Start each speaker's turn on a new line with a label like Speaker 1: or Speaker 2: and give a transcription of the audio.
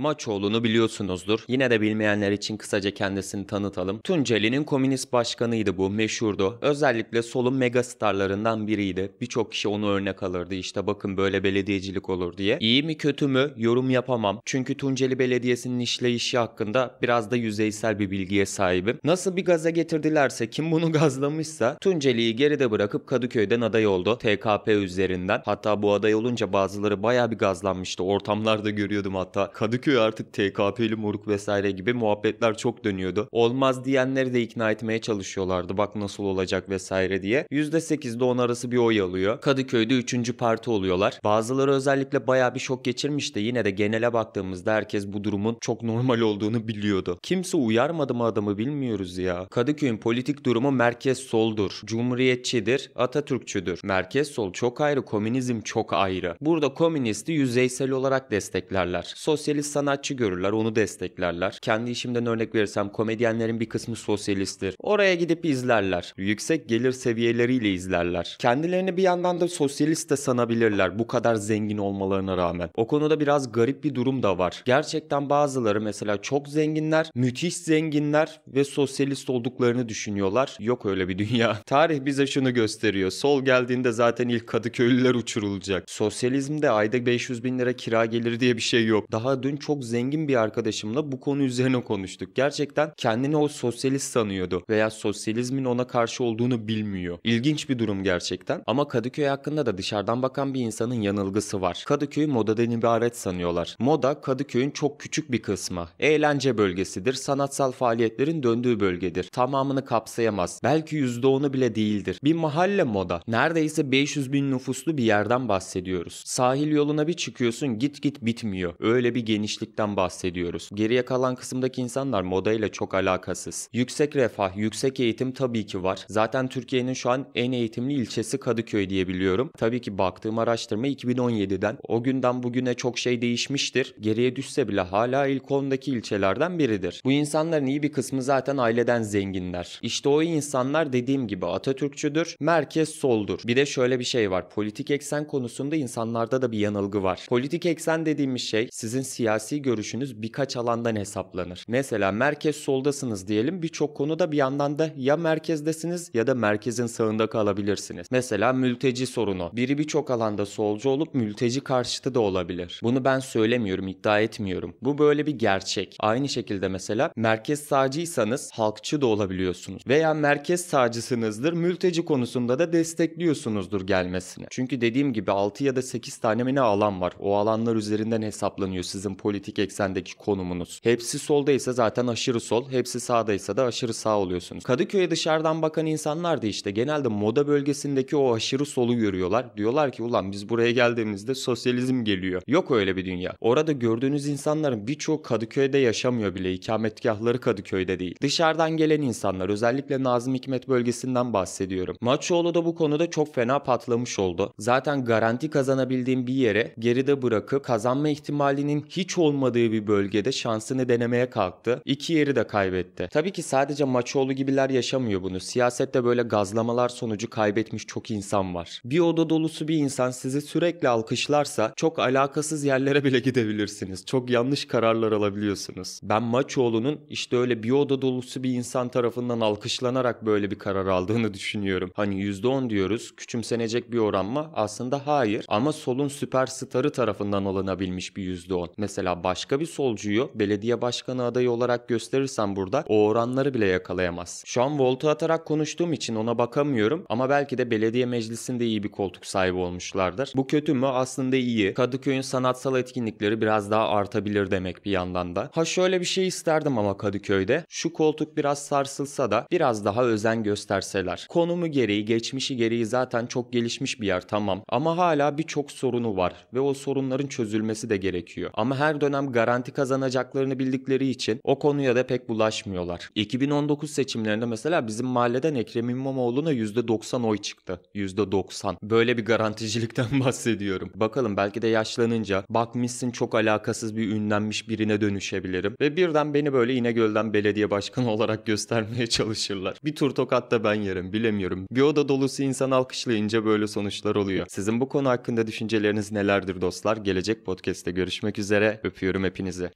Speaker 1: Maçoğlu'nu biliyorsunuzdur. Yine de bilmeyenler için kısaca kendisini tanıtalım. Tunceli'nin komünist başkanıydı bu, meşhurdu. Özellikle solun mega starlarından biriydi. Birçok kişi onu örnek alırdı işte bakın böyle belediyecilik olur diye. İyi mi kötü mü yorum yapamam. Çünkü Tunceli Belediyesi'nin işleyişi hakkında biraz da yüzeysel bir bilgiye sahibim. Nasıl bir gaza getirdilerse kim bunu gazlamışsa Tunceli'yi geride bırakıp Kadıköy'den aday oldu. TKP üzerinden. Hatta bu aday olunca bazıları baya bir gazlanmıştı. Ortamlarda görüyordum hatta. Kadıköy çıkıyor artık TKP'li moruk vesaire gibi muhabbetler çok dönüyordu. Olmaz diyenleri de ikna etmeye çalışıyorlardı bak nasıl olacak vesaire diye. %8'de 10 arası bir oy alıyor. Kadıköy'de 3. parti oluyorlar. Bazıları özellikle baya bir şok geçirmişti. Yine de genele baktığımızda herkes bu durumun çok normal olduğunu biliyordu. Kimse uyarmadı mı adamı bilmiyoruz ya. Kadıköy'ün politik durumu merkez soldur. Cumhuriyetçidir, Atatürkçüdür. Merkez sol çok ayrı, komünizm çok ayrı. Burada komünisti yüzeysel olarak desteklerler. Sosyalist sanatçı görürler, onu desteklerler. Kendi işimden örnek verirsem komedyenlerin bir kısmı sosyalisttir. Oraya gidip izlerler. Yüksek gelir seviyeleriyle izlerler. Kendilerini bir yandan da sosyalist de sanabilirler bu kadar zengin olmalarına rağmen. O konuda biraz garip bir durum da var. Gerçekten bazıları mesela çok zenginler, müthiş zenginler ve sosyalist olduklarını düşünüyorlar. Yok öyle bir dünya. Tarih bize şunu gösteriyor. Sol geldiğinde zaten ilk Kadıköylüler uçurulacak. Sosyalizmde ayda 500 bin lira kira geliri diye bir şey yok. Daha dün çok zengin bir arkadaşımla bu konu üzerine konuştuk. Gerçekten kendini o sosyalist sanıyordu veya sosyalizmin ona karşı olduğunu bilmiyor. İlginç bir durum gerçekten ama Kadıköy hakkında da dışarıdan bakan bir insanın yanılgısı var. Kadıköy modadan ibaret sanıyorlar. Moda Kadıköy'ün çok küçük bir kısmı. Eğlence bölgesidir, sanatsal faaliyetlerin döndüğü bölgedir. Tamamını kapsayamaz. Belki %10'u bile değildir. Bir mahalle moda. Neredeyse 500 bin nüfuslu bir yerden bahsediyoruz. Sahil yoluna bir çıkıyorsun git git bitmiyor. Öyle bir geniş genişlikten bahsediyoruz. Geriye kalan kısımdaki insanlar modayla çok alakasız. Yüksek refah, yüksek eğitim tabii ki var. Zaten Türkiye'nin şu an en eğitimli ilçesi Kadıköy diyebiliyorum. Tabii ki baktığım araştırma 2017'den. O günden bugüne çok şey değişmiştir. Geriye düşse bile hala ilk ondaki ilçelerden biridir. Bu insanların iyi bir kısmı zaten aileden zenginler. İşte o insanlar dediğim gibi Atatürkçüdür, merkez soldur. Bir de şöyle bir şey var. Politik eksen konusunda insanlarda da bir yanılgı var. Politik eksen dediğimiz şey sizin siyasi siyasi görüşünüz birkaç alandan hesaplanır. Mesela merkez soldasınız diyelim birçok konuda bir yandan da ya merkezdesiniz ya da merkezin sağında kalabilirsiniz. Mesela mülteci sorunu. Biri birçok alanda solcu olup mülteci karşıtı da olabilir. Bunu ben söylemiyorum, iddia etmiyorum. Bu böyle bir gerçek. Aynı şekilde mesela merkez sağcıysanız halkçı da olabiliyorsunuz. Veya merkez sağcısınızdır, mülteci konusunda da destekliyorsunuzdur gelmesini. Çünkü dediğim gibi 6 ya da 8 tane mi ne alan var. O alanlar üzerinden hesaplanıyor sizin politik politik eksendeki konumunuz. Hepsi soldaysa zaten aşırı sol, hepsi sağdaysa da aşırı sağ oluyorsunuz. Kadıköy'e dışarıdan bakan insanlar da işte genelde moda bölgesindeki o aşırı solu görüyorlar. Diyorlar ki ulan biz buraya geldiğimizde sosyalizm geliyor. Yok öyle bir dünya. Orada gördüğünüz insanların birçoğu Kadıköy'de yaşamıyor bile. İkametgahları Kadıköy'de değil. Dışarıdan gelen insanlar özellikle Nazım Hikmet bölgesinden bahsediyorum. Maçoğlu da bu konuda çok fena patlamış oldu. Zaten garanti kazanabildiğim bir yere geride bırakıp kazanma ihtimalinin hiç olmadığı bir bölgede şansını denemeye kalktı. İki yeri de kaybetti. Tabii ki sadece Maçoğlu gibiler yaşamıyor bunu. Siyasette böyle gazlamalar sonucu kaybetmiş çok insan var. Bir oda dolusu bir insan sizi sürekli alkışlarsa çok alakasız yerlere bile gidebilirsiniz. Çok yanlış kararlar alabiliyorsunuz. Ben Maçoğlu'nun işte öyle bir oda dolusu bir insan tarafından alkışlanarak böyle bir karar aldığını düşünüyorum. Hani %10 diyoruz küçümsenecek bir oran mı? Aslında hayır ama solun süper süperstarı tarafından alınabilmiş bir %10. Mesela mesela başka bir solcuyu belediye başkanı adayı olarak gösterirsen burada o oranları bile yakalayamaz. Şu an volta atarak konuştuğum için ona bakamıyorum ama belki de belediye meclisinde iyi bir koltuk sahibi olmuşlardır. Bu kötü mü? Aslında iyi. Kadıköy'ün sanatsal etkinlikleri biraz daha artabilir demek bir yandan da. Ha şöyle bir şey isterdim ama Kadıköy'de. Şu koltuk biraz sarsılsa da biraz daha özen gösterseler. Konumu gereği, geçmişi gereği zaten çok gelişmiş bir yer tamam. Ama hala birçok sorunu var ve o sorunların çözülmesi de gerekiyor. Ama her dönem garanti kazanacaklarını bildikleri için o konuya da pek bulaşmıyorlar. 2019 seçimlerinde mesela bizim mahalleden Ekrem İmamoğlu'na %90 oy çıktı. %90. Böyle bir garanticilikten bahsediyorum. Bakalım belki de yaşlanınca bakmışsın çok alakasız bir ünlenmiş birine dönüşebilirim. Ve birden beni böyle İnegöl'den belediye başkanı olarak göstermeye çalışırlar. Bir tur tokat da ben yerim bilemiyorum. Bir oda dolusu insan alkışlayınca böyle sonuçlar oluyor. Sizin bu konu hakkında düşünceleriniz nelerdir dostlar? Gelecek podcast'te görüşmek üzere öpüyorum hepinizi.